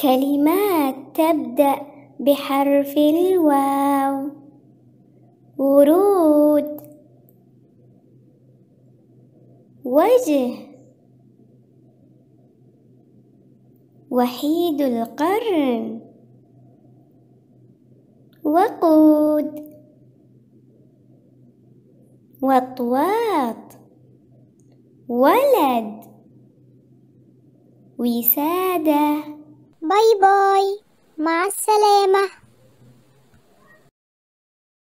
كلمات تبدأ بحرف الواو ورود وجه وحيد القرن وقود وطواط ولد وساده باي باي مع السلامة